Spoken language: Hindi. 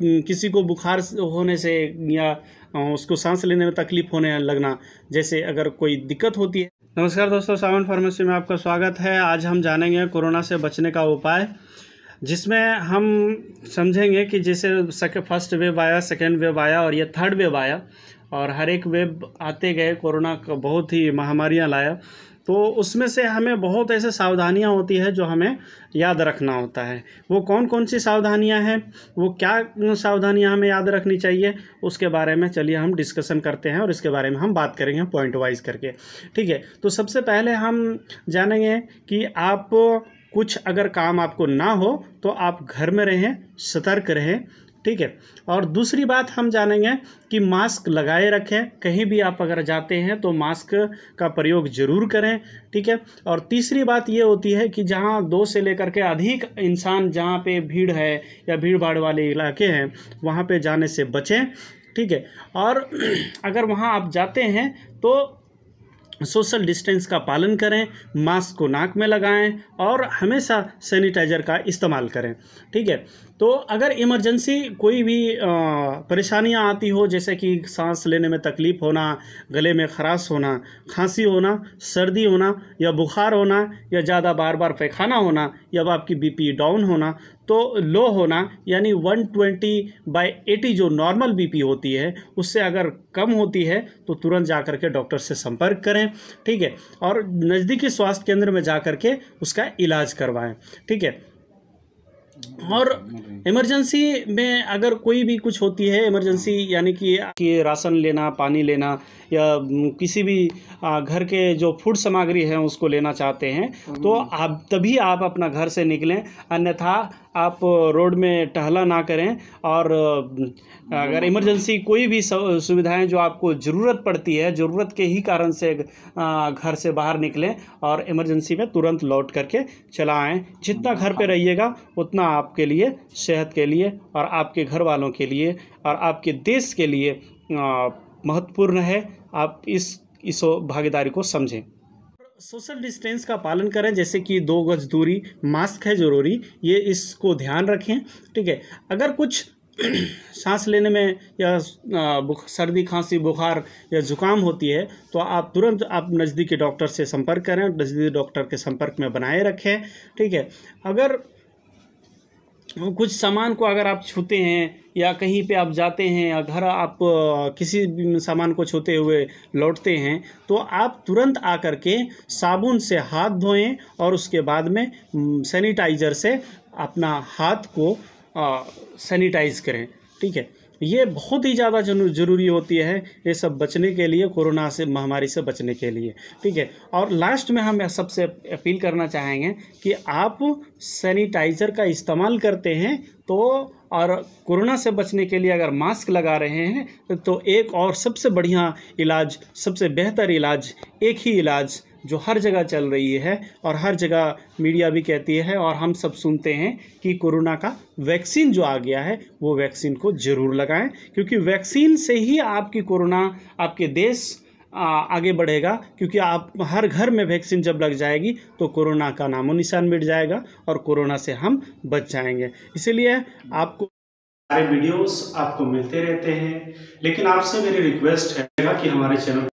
हम्म, किसी को बुखार होने से या उसको सांस लेने में तकलीफ होने लगना जैसे अगर कोई दिक्कत होती है नमस्कार दोस्तों सावन फार्मेसी में आपका स्वागत है आज हम जानेंगे कोरोना से बचने का उपाय जिसमें हम समझेंगे कि जैसे सके फर्स्ट वेव आया सेकेंड वेव आया और ये थर्ड वेव आया और हर एक वेब आते गए कोरोना का बहुत ही महामारियाँ लाया तो उसमें से हमें बहुत ऐसे सावधानियां होती है जो हमें याद रखना होता है वो कौन कौन सी सावधानियां हैं वो क्या सावधानियां हमें याद रखनी चाहिए उसके बारे में चलिए हम डिस्कशन करते हैं और इसके बारे में हम बात करेंगे पॉइंट वाइज करके ठीक है तो सबसे पहले हम जानेंगे कि आप कुछ अगर काम आपको ना हो तो आप घर में रहें सतर्क रहें ठीक है और दूसरी बात हम जानेंगे कि मास्क लगाए रखें कहीं भी आप अगर जाते हैं तो मास्क का प्रयोग ज़रूर करें ठीक है और तीसरी बात ये होती है कि जहाँ दो से लेकर के अधिक इंसान जहाँ पे भीड़ है या भीड़ भाड़ वाले इलाके हैं वहाँ पे जाने से बचें ठीक है और अगर वहाँ आप जाते हैं तो सोशल डिस्टेंस का पालन करें मास्क को नाक में लगाएं और हमेशा सैनिटाइज़र का इस्तेमाल करें ठीक है तो अगर इमरजेंसी कोई भी परेशानियां आती हो जैसे कि सांस लेने में तकलीफ़ होना गले में खराश होना खांसी होना सर्दी होना या बुखार होना या ज़्यादा बार बार पैखाना होना या आपकी बीपी डाउन होना तो लो होना यानी 120 ट्वेंटी बाई एटी जो नॉर्मल बीपी होती है उससे अगर कम होती है तो तुरंत जा कर के डॉक्टर से संपर्क करें ठीक है और नज़दीकी स्वास्थ्य केंद्र में जा कर के उसका इलाज करवाएं ठीक है और इमरजेंसी में अगर कोई भी कुछ होती है इमरजेंसी यानी कि कि राशन लेना पानी लेना या किसी भी घर के जो फूड सामग्री है उसको लेना चाहते हैं तो आप तभी आप अपना घर से निकलें अन्यथा आप रोड में टहला ना करें और अगर इमरजेंसी कोई भी सुविधाएं जो आपको ज़रूरत पड़ती है ज़रूरत के ही कारण से घर से बाहर निकलें और इमरजेंसी में तुरंत लौट करके चला आएँ जितना घर पे रहिएगा उतना आपके लिए सेहत के लिए और आपके घर वालों के लिए और आपके देश के लिए महत्वपूर्ण है आप इस इस भागीदारी को समझें सोशल डिस्टेंस का पालन करें जैसे कि दो गज दूरी मास्क है ज़रूरी ये इसको ध्यान रखें ठीक है अगर कुछ सांस लेने में या सर्दी खांसी बुखार या ज़ुकाम होती है तो आप तुरंत आप नज़दीकी डॉक्टर से संपर्क करें नज़दीकी डॉक्टर के संपर्क में बनाए रखें ठीक है अगर कुछ सामान को अगर आप छूते हैं या कहीं पे आप जाते हैं या घर आप किसी सामान को छूते हुए लौटते हैं तो आप तुरंत आकर के साबुन से हाथ धोएं और उसके बाद में सैनिटाइज़र से अपना हाथ को सैनिटाइज़ करें ठीक है ये बहुत ही ज़्यादा ज़रूरी होती है ये सब बचने के लिए कोरोना से महामारी से बचने के लिए ठीक है और लास्ट में हम सबसे अपील करना चाहेंगे कि आप सैनिटाइज़र का इस्तेमाल करते हैं तो और कोरोना से बचने के लिए अगर मास्क लगा रहे हैं तो एक और सबसे बढ़िया इलाज सबसे बेहतर इलाज एक ही इलाज जो हर जगह चल रही है और हर जगह मीडिया भी कहती है और हम सब सुनते हैं कि कोरोना का वैक्सीन जो आ गया है वो वैक्सीन को ज़रूर लगाएं क्योंकि वैक्सीन से ही आपकी कोरोना आपके देश आगे बढ़ेगा क्योंकि आप हर घर में वैक्सीन जब लग जाएगी तो कोरोना का नामो निशान मिट जाएगा और कोरोना से हम बच जाएंगे इसीलिए आपको सारे वीडियोस आपको मिलते रहते हैं लेकिन आपसे मेरी रिक्वेस्ट है कि हमारे चैनल